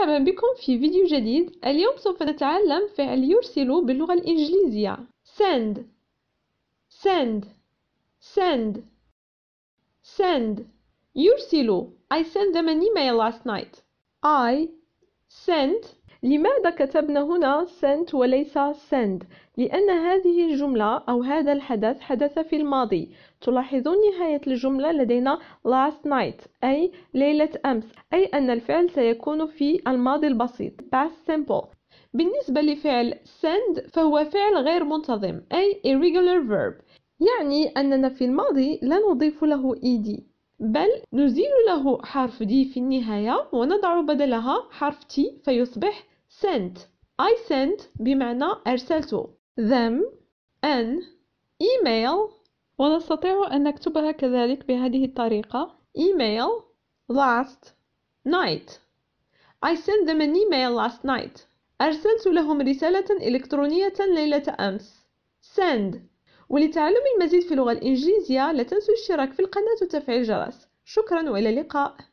مرحبا بكم في فيديو جديد اليوم سوف نتعلم فعل يرسل باللغة الإنجليزية send send send send يرسل I sent them an email last night I sent لماذا كتبنا هنا sent وليس send؟ لأن هذه الجملة أو هذا الحدث حدث في الماضي تلاحظون نهاية الجملة لدينا last night أي ليلة أمس أي أن الفعل سيكون في الماضي البسيط past simple بالنسبة لفعل send فهو فعل غير منتظم أي irregular verb يعني أننا في الماضي لا نضيف له ed بل نزيل له حرف دي في النهاية ونضع بدلها حرف تي فيصبح sent I sent بمعنى أرسلت them an email ونستطيع أن نكتبها كذلك بهذه الطريقة email last night I sent them an email last night أرسلت لهم رسالة إلكترونية ليلة أمس send ولتعلم المزيد في اللغة الإنجليزية لا تنسوا الاشتراك في القناة وتفعيل الجرس شكرا وإلى اللقاء